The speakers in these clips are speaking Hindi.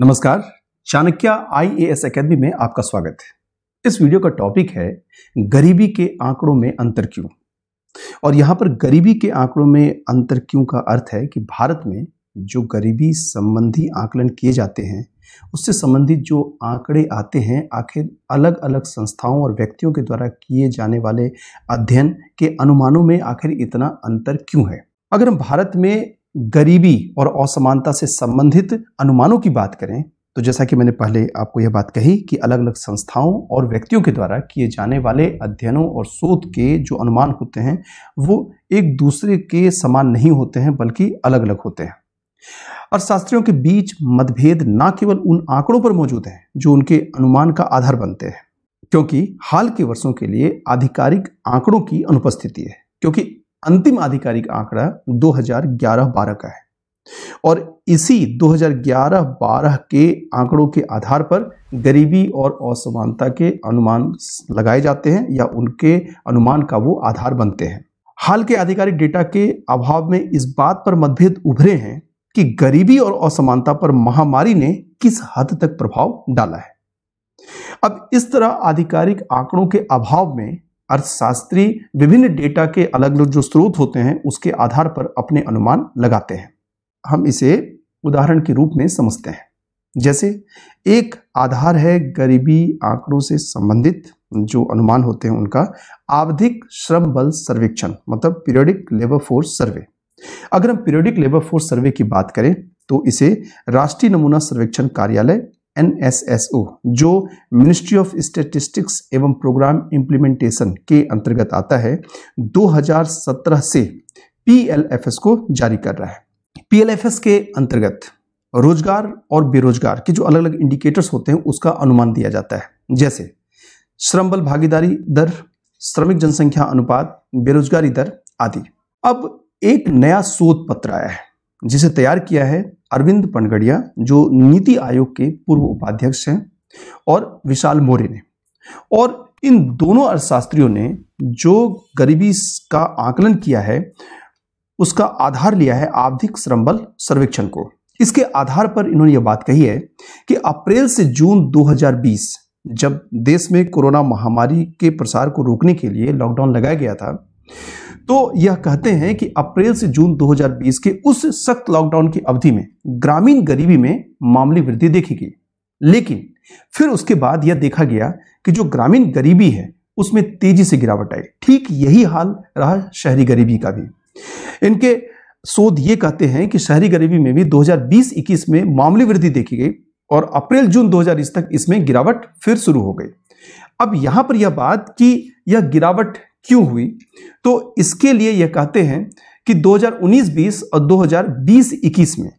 नमस्कार चाणक्य एस अकेदमी में आपका स्वागत है इस वीडियो का टॉपिक है गरीबी के आंकड़ों में अंतर क्यों और यहाँ पर गरीबी के आंकड़ों में अंतर क्यों का अर्थ है कि भारत में जो गरीबी संबंधी आकलन किए जाते हैं उससे संबंधित जो आंकड़े आते हैं आखिर अलग अलग संस्थाओं और व्यक्तियों के द्वारा किए जाने वाले अध्ययन के अनुमानों में आखिर इतना अंतर क्यों है अगर हम भारत में गरीबी और असमानता से संबंधित अनुमानों की बात करें तो जैसा कि मैंने पहले आपको यह बात कही कि अलग अलग संस्थाओं और व्यक्तियों के द्वारा किए जाने वाले अध्ययनों और शोध के जो अनुमान होते हैं वो एक दूसरे के समान नहीं होते हैं बल्कि अलग अलग होते हैं और शास्त्रियों के बीच मतभेद न केवल उन आंकड़ों पर मौजूद हैं जो उनके अनुमान का आधार बनते हैं क्योंकि हाल के वर्षों के लिए आधिकारिक आंकड़ों की अनुपस्थिति है क्योंकि अंतिम आधिकारिक आंकड़ा 2011-12 का है और इसी 2011-12 के आंकड़ों के आधार पर गरीबी और असमानता के अनुमान लगाए जाते हैं या उनके अनुमान का वो आधार बनते हैं हाल के आधिकारिक डेटा के अभाव में इस बात पर मतभेद उभरे हैं कि गरीबी और असमानता पर महामारी ने किस हद तक प्रभाव डाला है अब इस तरह आधिकारिक आंकड़ों के अभाव में अर्थशास्त्री विभिन्न डेटा के अलग अलग जो स्रोत होते हैं उसके आधार पर अपने अनुमान लगाते हैं हम इसे उदाहरण के रूप में समझते हैं जैसे एक आधार है गरीबी आंकड़ों से संबंधित जो अनुमान होते हैं उनका आवधिक श्रम बल सर्वेक्षण मतलब पीरियडिक लेबर फोर्स सर्वे अगर हम पीरियडिक लेबर फोर्स सर्वे की बात करें तो इसे राष्ट्रीय नमूना सर्वेक्षण कार्यालय एनएसएसओ जो मिनिस्ट्री ऑफ स्टेटिस्टिक्स एवं प्रोग्राम इम्प्लीमेंटेशन के अंतर्गत आता है 2017 से पीएलएफएस को जारी कर रहा है पीएलएफएस के अंतर्गत रोजगार और बेरोजगार के जो अलग अलग इंडिकेटर्स होते हैं उसका अनुमान दिया जाता है जैसे श्रम बल भागीदारी दर श्रमिक जनसंख्या अनुपात बेरोजगारी दर आदि अब एक नया शोध पत्र आया है जिसे तैयार किया है अरविंद पनगड़िया जो नीति आयोग के पूर्व उपाध्यक्ष हैं और विशाल मोरे ने और इन दोनों अर्थशास्त्रियों ने जो गरीबी का आकलन किया है उसका आधार लिया है आवधिक श्रम बल सर्वेक्षण को इसके आधार पर इन्होंने ये बात कही है कि अप्रैल से जून 2020 जब देश में कोरोना महामारी के प्रसार को रोकने के लिए लॉकडाउन लगाया गया था तो यह कहते हैं कि अप्रैल से जून 2020 के उस सख्त लॉकडाउन की अवधि में ग्रामीण गरीबी में मामूली वृद्धि देखी गई लेकिन फिर उसके बाद यह देखा गया कि जो ग्रामीण गरीबी है उसमें तेजी से गिरावट आई ठीक यही हाल रहा शहरी गरीबी का भी इनके शोध ये कहते हैं कि शहरी गरीबी में भी 2020-21 में मामूली वृद्धि देखी गई और अप्रैल जून 2020 तक इसमें गिरावट फिर शुरू हो गई अब यहां पर यह बात कि यह गिरावट क्यों हुई तो इसके लिए यह कहते हैं कि 2019-20 और 2020-21 में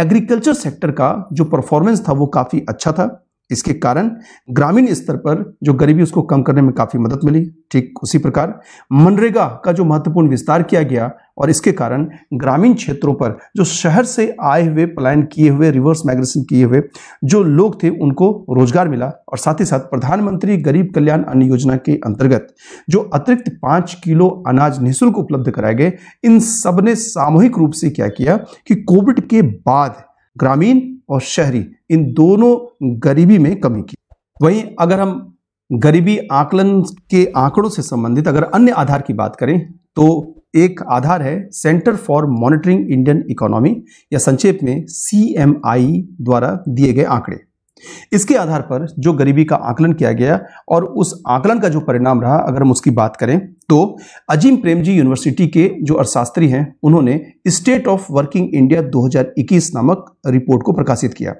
एग्रीकल्चर सेक्टर का जो परफॉर्मेंस था वो काफ़ी अच्छा था इसके कारण ग्रामीण स्तर पर जो गरीबी उसको कम करने में काफ़ी मदद मिली ठीक उसी प्रकार मनरेगा का जो महत्वपूर्ण विस्तार किया गया और इसके कारण ग्रामीण क्षेत्रों पर जो शहर से आए हुए पलायन किए हुए रिवर्स माइग्रेशन किए हुए जो लोग थे उनको रोजगार मिला और साथ ही साथ प्रधानमंत्री गरीब कल्याण अन्न योजना के अंतर्गत जो अतिरिक्त पाँच किलो अनाज निःशुल्क उपलब्ध कराए गए इन सब ने सामूहिक रूप से क्या किया कि कोविड के बाद ग्रामीण और शहरी इन दोनों गरीबी में कमी की वहीं अगर हम गरीबी आकलन के आंकड़ों से संबंधित अगर अन्य आधार की बात करें तो एक आधार है centre for monitoring Indian economy या संक्षेप में सी द्वारा दिए गए आंकड़े इसके आधार पर जो गरीबी का आकलन किया गया और उस आकलन का जो परिणाम रहा अगर हम उसकी बात करें तो अजीम प्रेमजी यूनिवर्सिटी के जो अर्थशास्त्री हैं उन्होंने स्टेट ऑफ वर्किंग इंडिया 2021 नामक रिपोर्ट को प्रकाशित किया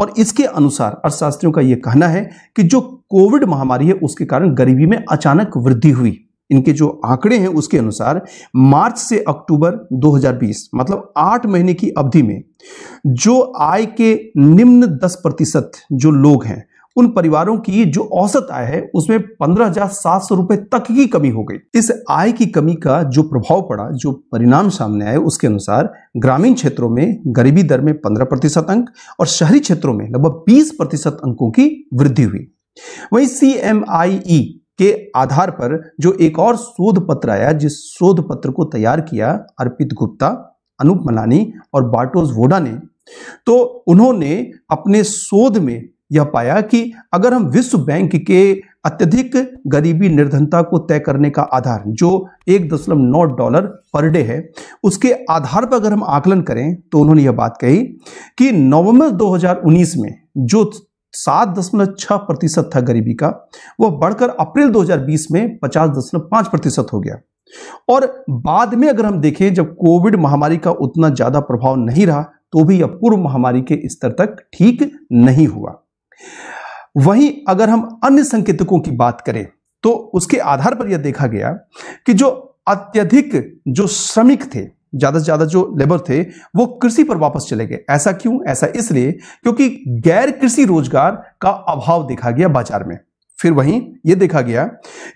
और इसके अनुसार अर्थशास्त्रियों का यह कहना है कि जो कोविड महामारी है उसके कारण गरीबी में अचानक वृद्धि हुई इनके जो आंकड़े हैं उसके अनुसार मार्च से अक्टूबर 2020 मतलब आठ महीने की अवधि में जो आय के निम्न दस प्रतिशत जो लोग हैं उन परिवारों की जो औसत आय है उसमें पंद्रह हजार सात सौ रुपए तक की कमी हो गई इस आय की कमी का जो प्रभाव पड़ा जो परिणाम सामने आए उसके अनुसार ग्रामीण क्षेत्रों में गरीबी दर में पंद्रह प्रतिशत अंक और शहरी क्षेत्रों में लगभग बीस प्रतिशत अंकों की वृद्धि हुई वही सी एम आई ई के आधार पर जो एक और शोध पत्र आया जिस शोध पत्र को तैयार किया अर्पित गुप्ता अनूप मलानी और बार्टोज वोडा ने तो उन्होंने अपने शोध में यह पाया कि अगर हम विश्व बैंक के अत्यधिक गरीबी निर्धनता को तय करने का आधार जो एक दशमलव नौ डॉलर पर डे है उसके आधार पर अगर हम आकलन करें तो उन्होंने यह बात कही कि नवंबर 2019 में जो सात दशमलव छह प्रतिशत था गरीबी का वह बढ़कर अप्रैल 2020 में पचास दशमलव पांच प्रतिशत हो गया और बाद में अगर हम देखें जब कोविड महामारी का उतना ज़्यादा प्रभाव नहीं रहा तो भी यह पूर्व महामारी के स्तर तक ठीक नहीं हुआ वहीं अगर हम अन्य संकेतकों की बात करें तो उसके आधार पर यह देखा गया कि जो अत्यधिक जो श्रमिक थे ज़्यादा से ज़्यादा जो लेबर थे वो कृषि पर वापस चले गए ऐसा क्यों ऐसा इसलिए क्योंकि गैर कृषि रोजगार का अभाव देखा गया बाजार में फिर वहीं ये देखा गया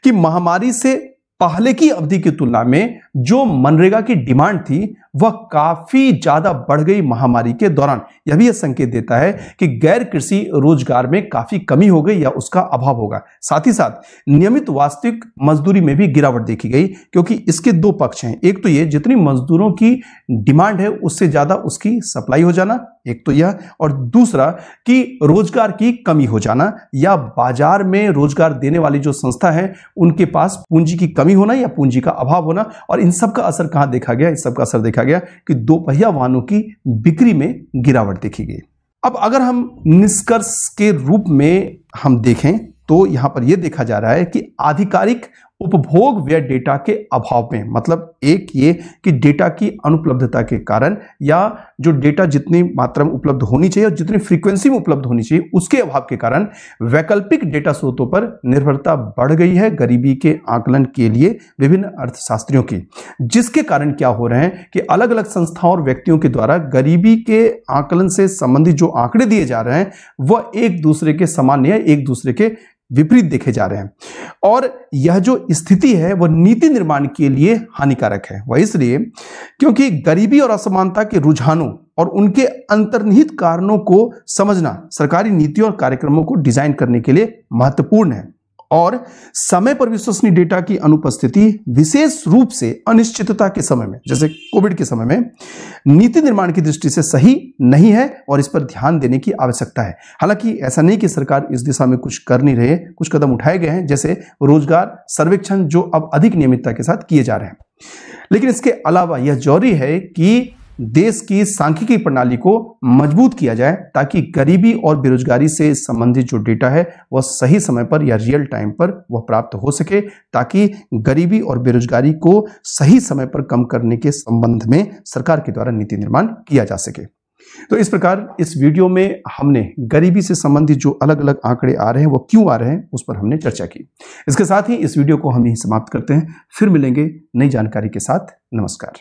कि महामारी से पहले की अवधि की तुलना में जो मनरेगा की डिमांड थी वह काफी ज्यादा बढ़ गई महामारी के दौरान यह भी यह संकेत देता है कि गैर कृषि रोजगार में काफी कमी हो गई या उसका अभाव होगा साथ ही साथ नियमित वास्तविक मजदूरी में भी गिरावट देखी गई क्योंकि इसके दो पक्ष हैं एक तो ये जितनी मजदूरों की डिमांड है उससे ज्यादा उसकी सप्लाई हो जाना एक तो यह और दूसरा कि रोजगार की कमी हो जाना या बाजार में रोजगार देने वाली जो संस्था है उनके पास पूंजी की कमी होना या पूंजी का अभाव होना और इन सब का असर कहां देखा गया इस सब का असर देखा देखा गया कि दोपहिया वाहनों की बिक्री में गिरावट देखी गई अब अगर हम निष्कर्ष के रूप में हम देखें तो यहां पर यह देखा जा रहा है कि आधिकारिक उपभोग व्यय डेटा के अभाव में मतलब एक ये कि डेटा की अनुपलब्धता के कारण या जो डेटा जितनी मात्रा में उपलब्ध होनी चाहिए और जितनी फ्रीक्वेंसी में उपलब्ध होनी चाहिए उसके अभाव के कारण वैकल्पिक डेटा स्रोतों पर निर्भरता बढ़ गई है गरीबी के आकलन के लिए विभिन्न अर्थशास्त्रियों की जिसके कारण क्या हो रहे हैं कि अलग अलग संस्थाओं और व्यक्तियों के द्वारा गरीबी के आकलन से संबंधित जो आंकड़े दिए जा रहे हैं वह एक दूसरे के सामान्य एक दूसरे के विपरीत देखे जा रहे हैं और यह जो स्थिति है वह नीति निर्माण के लिए हानिकारक है वह इसलिए क्योंकि गरीबी और असमानता के रुझानों और उनके अंतर्निहित कारणों को समझना सरकारी नीतियों और कार्यक्रमों को डिजाइन करने के लिए महत्वपूर्ण है और समय पर विश्वसनीय डेटा की अनुपस्थिति विशेष रूप से अनिश्चितता के समय में जैसे कोविड के समय में नीति निर्माण की दृष्टि से सही नहीं है और इस पर ध्यान देने की आवश्यकता है हालांकि ऐसा नहीं कि सरकार इस दिशा में कुछ कर नहीं रहे कुछ कदम उठाए गए हैं जैसे रोजगार सर्वेक्षण जो अब अधिक नियमितता के साथ किए जा रहे हैं लेकिन इसके अलावा यह जरूरी है कि देश की सांख्यिकी प्रणाली को मजबूत किया जाए ताकि गरीबी और बेरोजगारी से संबंधित जो डेटा है वह सही समय पर या रियल टाइम पर वह प्राप्त हो सके ताकि गरीबी और बेरोजगारी को सही समय पर कम करने के संबंध में सरकार के द्वारा नीति निर्माण किया जा सके तो इस प्रकार इस वीडियो में हमने गरीबी से संबंधित जो अलग अलग आंकड़े आ रहे हैं वो क्यों आ रहे हैं उस पर हमने चर्चा की इसके साथ ही इस वीडियो को हम यही समाप्त करते हैं फिर मिलेंगे नई जानकारी के साथ नमस्कार